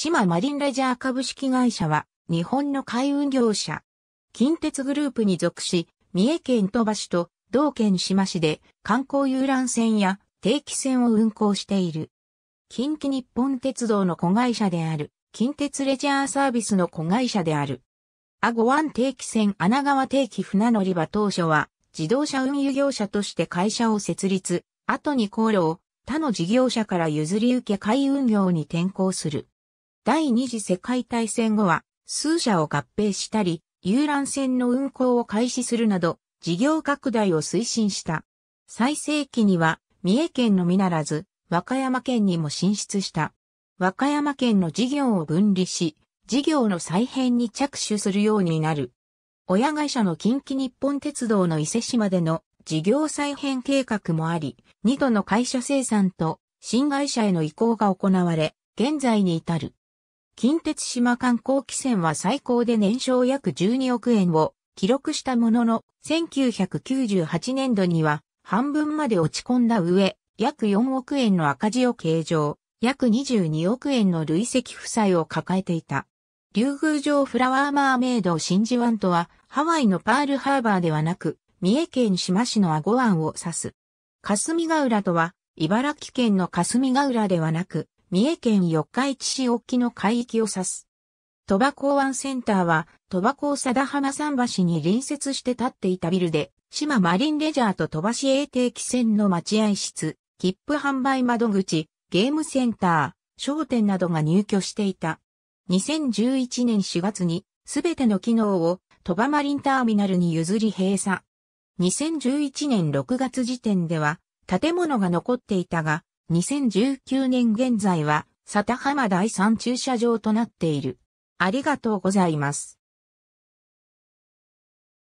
島マリンレジャー株式会社は、日本の海運業者。近鉄グループに属し、三重県鳥羽市と同県島市で観光遊覧船や定期船を運航している。近畿日本鉄道の子会社である、近鉄レジャーサービスの子会社である。アゴワン定期船穴川定期船乗り場当初は、自動車運輸業者として会社を設立、後に航路を他の事業者から譲り受け海運業に転向する。第二次世界大戦後は、数社を合併したり、遊覧船の運航を開始するなど、事業拡大を推進した。最盛期には、三重県のみならず、和歌山県にも進出した。和歌山県の事業を分離し、事業の再編に着手するようになる。親会社の近畿日本鉄道の伊勢市までの事業再編計画もあり、二度の会社生産と新会社への移行が行われ、現在に至る。近鉄島観光汽船は最高で年商約12億円を記録したものの、1998年度には半分まで落ち込んだ上、約4億円の赤字を計上、約22億円の累積負債を抱えていた。竜宮城フラワーマーメイド真珠湾とは、ハワイのパールハーバーではなく、三重県島市のアゴ湾を指す。霞ヶ浦とは、茨城県の霞ヶ浦ではなく、三重県四日市市沖の海域を指す。鳥羽港湾センターは、鳥羽港貞浜桟橋に隣接して建っていたビルで、島マリンレジャーと鳥羽市営定期船の待合室、切符販売窓口、ゲームセンター、商店などが入居していた。2011年4月に、すべての機能を鳥羽マリンターミナルに譲り閉鎖。2011年6月時点では、建物が残っていたが、2019年現在は、佐田浜第3駐車場となっている。ありがとうございます。